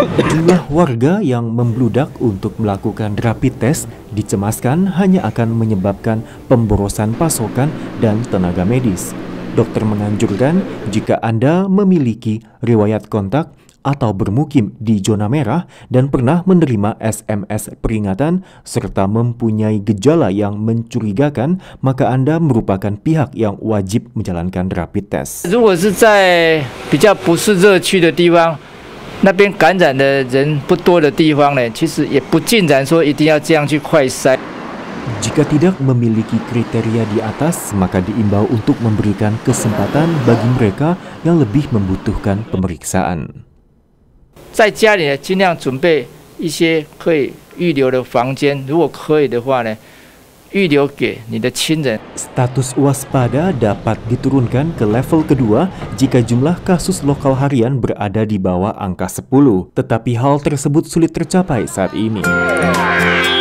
Jumlah warga yang membludak untuk melakukan rapid test dicemaskan hanya akan menyebabkan pemborosan pasokan dan tenaga medis. Dokter menganjurkan jika Anda memiliki riwayat kontak atau bermukim di zona merah dan pernah menerima SMS peringatan serta mempunyai gejala yang mencurigakan, maka Anda merupakan pihak yang wajib menjalankan rapid test. 那边感染的人不多的地方呢，其实也不尽然说一定要这样去快筛。Jika tidak memiliki kriteria di atas, maka diimbau untuk memberikan kesempatan bagi mereka yang lebih membutuhkan pemeriksaan。在家里尽量准备一些可以预留的房间，如果可以的话呢。Status waspada dapat diturunkan ke level kedua jika jumlah kasus lokal harian berada di bawah angka 10, tetapi hal tersebut sulit tercapai saat ini.